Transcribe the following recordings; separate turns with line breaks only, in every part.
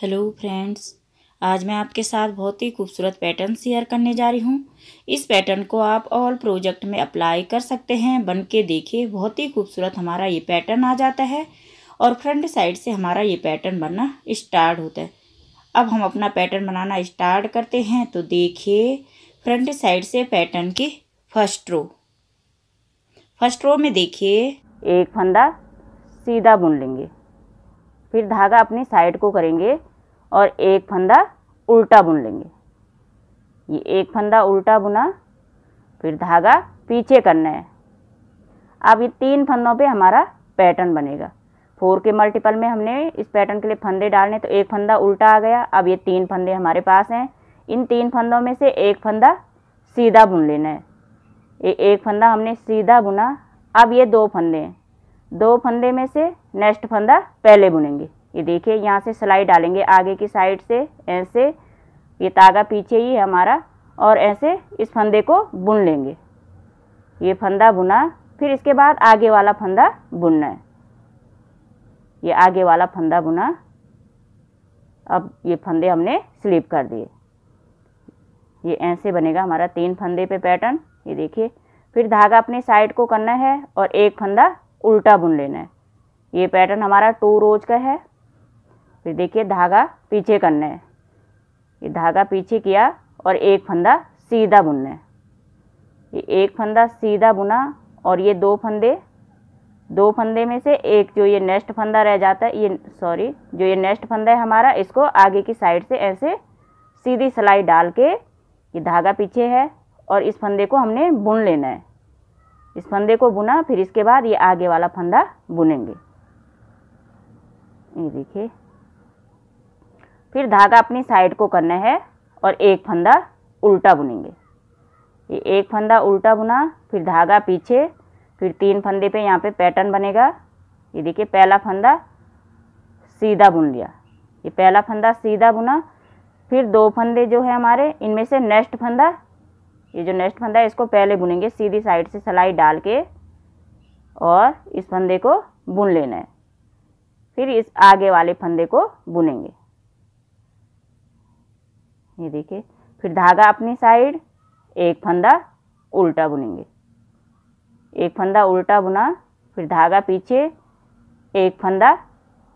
hello friends आज मैं आपके साथ बहुत ही खूबसूरत पैटर्न शेयर करने जा रही हूँ इस पैटर्न को आप ऑल प्रोजेक्ट में अप्लाई कर सकते हैं बन के देखिए बहुत ही खूबसूरत हमारा ये पैटर्न आ जाता है और फ्रंट साइड से हमारा ये पैटर्न बनना स्टार्ट होता है अब हम अपना पैटर्न बनाना स्टार्ट करते हैं तो देखिए फ्रंट साइड से पैटर्न की फर्स्ट रो फर्स्ट रो में देखिए एक फंदा सीधा बुन लेंगे फिर धागा अपनी साइड को करेंगे और एक फंदा उल्टा बुन लेंगे ये एक फंदा उल्टा बुना फिर धागा पीछे करना है अब ये तीन फंदों पे हमारा पैटर्न बनेगा फोर के मल्टीपल में हमने इस पैटर्न के लिए फंदे डालने तो एक फंदा उल्टा आ गया अब ये तीन फंदे हमारे पास हैं इन तीन फंदों में से एक फंदा सीधा बुन लेना है ये एक फंदा हमने सीधा बुना अब ये दो फंदे हैं दो फंदे में से नेक्स्ट फंदा पहले बुनेंगे ये देखिए यहाँ से सिलाई डालेंगे आगे की साइड से ऐसे ये तागा पीछे ही हमारा और ऐसे इस फंदे को बुन लेंगे ये फंदा बुना फिर इसके बाद आगे वाला फंदा बुनना है ये आगे वाला फंदा बुना अब ये फंदे हमने स्लिप कर दिए ये ऐसे बनेगा हमारा तीन फंदे पे पैटर्न ये देखिए फिर धागा अपने साइड को करना है और एक फंदा उल्टा बुन लेना है ये पैटर्न हमारा टू रोज का है फिर देखिए धागा पीछे करना है ये धागा पीछे किया और एक फंदा सीधा बुनना है ये एक फंदा सीधा बुना और ये दो फंदे दो फंदे में से एक जो ये नेक्स्ट फंदा रह जाता है ये सॉरी जो ये नेक्स्ट फंदा है हमारा इसको आगे की साइड से ऐसे सीधी सिलाई डाल के ये धागा पीछे है और इस फंदे को हमने बुन लेना है इस फंदे को बुना फिर इसके बाद ये आगे वाला फंदा बुनेंगे ये देखिए फिर धागा अपनी साइड को करना है और एक फंदा उल्टा बुनेंगे ये एक फंदा उल्टा बुना फिर धागा पीछे फिर तीन फंदे पे यहाँ पे पैटर्न बनेगा ये देखिए पहला फंदा सीधा बुन लिया ये पहला फंदा सीधा बुना फिर दो फंदे जो है हमारे इनमें से नेक्स्ट फंदा ये जो नेक्स्ट फंदा है इसको पहले बुनेंगे सीधी साइड से सिलाई डाल के और इस फंदे को बुन लेना है फिर इस आगे वाले फंदे को बुनेंगे ये देखिए फिर धागा अपनी साइड एक फंदा उल्टा बुनेंगे एक फंदा उल्टा बुना फिर धागा पीछे एक फंदा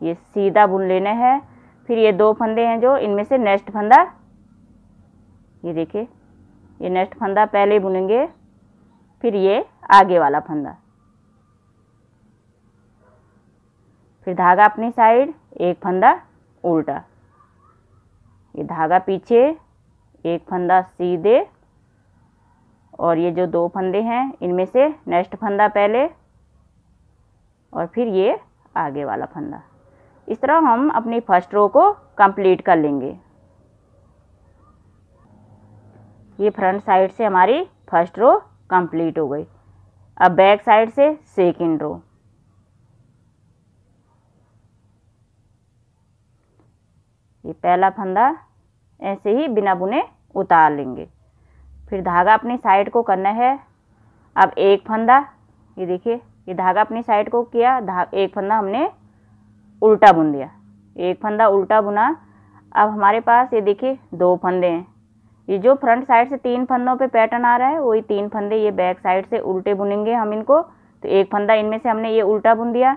ये सीधा बुन लेना है फिर ये दो फंदे हैं जो इनमें से नेक्स्ट फंदा ये देखिए ये नेक्स्ट फंदा पहले बुनेंगे फिर ये आगे वाला फंदा फिर धागा अपनी साइड एक फंदा उल्टा ये धागा पीछे एक फंदा सीधे और ये जो दो फंदे हैं इनमें से नेक्स्ट फंदा पहले और फिर ये आगे वाला फंदा इस तरह हम अपनी फर्स्ट रो को कंप्लीट कर लेंगे ये फ्रंट साइड से हमारी फर्स्ट रो कंप्लीट हो गई अब बैक साइड से सेकेंड रो ये पहला फंदा ऐसे ही बिना बुने उतार लेंगे फिर धागा अपनी साइड को करना है अब एक फंदा ये देखिए ये धागा अपनी साइड को किया धा एक फंदा हमने उल्टा बुन दिया एक फंदा उल्टा बुना अब हमारे पास ये देखिए दो फंदे हैं ये जो फ्रंट साइड से तीन फंदों पे पैटर्न आ रहा है वही तीन फंदे ये बैक साइड से उल्टे बुनेंगे हम इनको तो एक फंदा इनमें से हमने ये उल्टा बुन दिया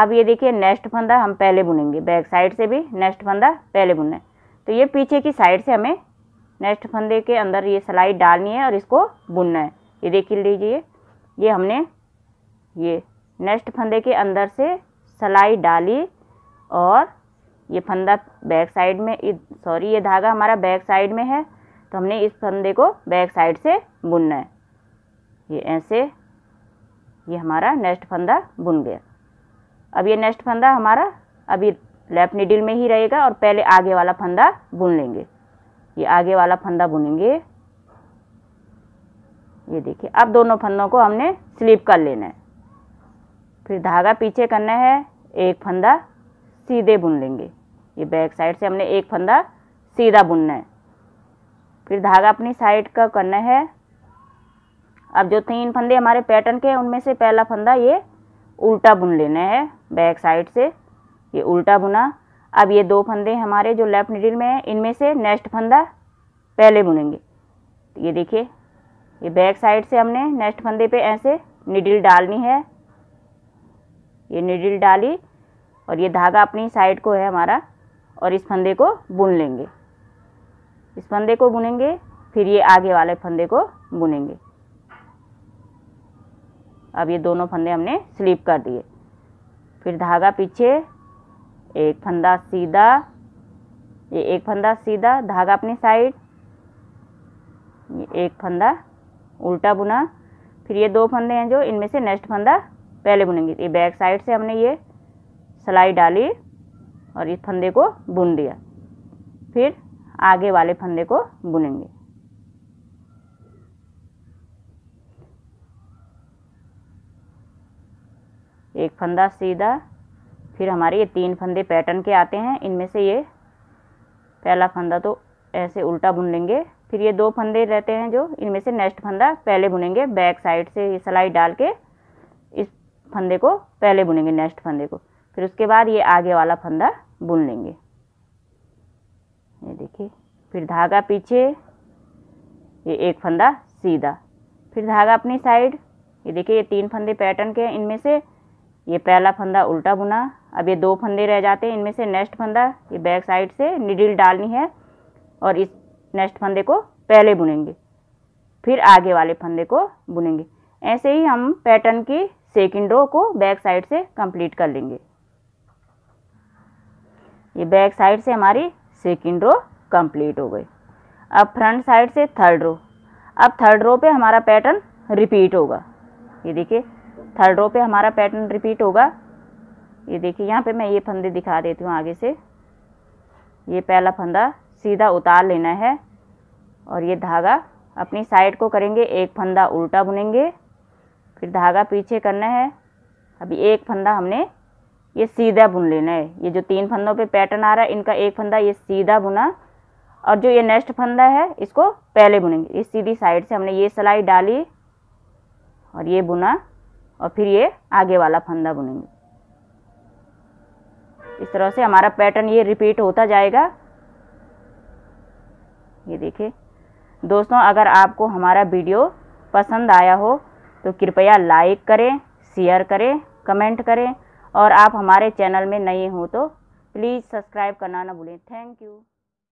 अब ये देखिए नेक्स्ट फंदा हम पहले बुनेंगे बैक साइड से भी नेक्स्ट फंदा पहले बुनना है तो ये पीछे की साइड से हमें नेक्स्ट फंदे के अंदर ये सिलाई डालनी है और इसको बुनना है ये देख लीजिए ये हमने ये नेक्स्ट फंदे के अंदर से सलाई डाली और ये फंदा बैक साइड में सॉरी ये धागा हमारा बैक साइड में है तो हमने इस फंदे को बैक साइड से बुनना है ये ऐसे ये हमारा नेक्स्ट फंदा बुन गया अब ये नेक्स्ट फंदा हमारा अभी लेफ्ट निडिल में ही रहेगा और पहले आगे वाला फंदा बुन लेंगे ये आगे वाला फंदा बुनेंगे ये देखिए अब दोनों फंदों को हमने स्लिप कर लेना है फिर धागा पीछे करना है एक फंदा सीधे बुन लेंगे ये बैक साइड से हमने एक फंदा सीधा बुनना है फिर धागा अपनी साइड का करना है अब जो तीन फंदे हमारे पैटर्न के हैं उनमें से पहला फंदा ये उल्टा बुन लेना है बैक साइड से ये उल्टा बुना अब ये दो फंदे हमारे जो लेफ्ट निडिल में हैं इनमें से नेक्स्ट फंदा पहले बुनेंगे तो ये देखिए ये बैक साइड से हमने नेक्स्ट फंदे पे ऐसे निडिल डालनी है ये निडिल डाली और ये धागा अपनी साइड को है हमारा और इस फंदे को बुन लेंगे इस फंदे को बुनेंगे फिर ये आगे वाले फंदे को बुनेंगे अब ये दोनों फंदे हमने स्लिप कर दिए फिर धागा पीछे एक फंदा सीधा ये एक फंदा सीधा धागा अपनी साइड ये एक फंदा उल्टा बुना फिर ये दो फंदे हैं जो इनमें से नेक्स्ट फंदा पहले बुनेंगे ये बैक साइड से हमने ये सिलाई डाली और इस फंदे को बुन दिया फिर आगे वाले फंदे को बुनेंगे एक फंदा सीधा फिर हमारे ये तीन फंदे पैटर्न के आते हैं इनमें से ये पहला फंदा तो ऐसे उल्टा बुन लेंगे फिर ये दो फंदे रहते हैं जो इनमें से नेक्स्ट फंदा पहले बुनेंगे बैक साइड से ये सिलाई डाल के इस फंदे को पहले बुनेंगे नेक्स्ट फंदे को फिर उसके बाद ये आगे वाला फंदा बुन लेंगे ये देखिए फिर धागा पीछे ये एक फंदा सीधा फिर धागा अपनी साइड ये देखिए ये तीन फंदे पैटर्न के हैं इनमें से ये पहला फंदा उल्टा बुना अब ये दो फंदे रह जाते हैं इनमें से नेक्स्ट फंदा ये बैक साइड से निडिल डालनी है और इस नेक्स्ट फंदे को पहले बुनेंगे फिर आगे वाले फंदे को बुनेंगे ऐसे ही हम पैटर्न की सेकेंड रो को बैक साइड से कंप्लीट कर लेंगे ये बैक साइड से हमारी सेकेंड रो कंप्लीट हो गई अब फ्रंट साइड से थर्ड रो अब थर्ड रो पे हमारा पैटर्न रिपीट होगा ये देखिए थर्ड रो पे हमारा पैटर्न रिपीट होगा ये देखिए यहाँ पे मैं ये फंदे दिखा देती हूँ आगे से ये पहला फंदा सीधा उतार लेना है और ये धागा अपनी साइड को करेंगे एक फंदा उल्टा बुनेंगे फिर धागा पीछे करना है अभी एक फंदा हमने ये सीधा बुन लेना है ये जो तीन फंदों पे पैटर्न आ रहा है इनका एक फंदा ये सीधा बुना और जो ये नेक्स्ट फंदा है इसको पहले बुनेंगे इस सीधी साइड से हमने ये सिलाई डाली और ये बुना और फिर ये आगे वाला फंदा बुनेंगे इस तरह से हमारा पैटर्न ये रिपीट होता जाएगा ये देखिए दोस्तों अगर आपको हमारा वीडियो पसंद आया हो तो कृपया लाइक करें शेयर करें कमेंट करें और आप हमारे चैनल में नए हो तो प्लीज़ सब्सक्राइब करना ना भूलें थैंक यू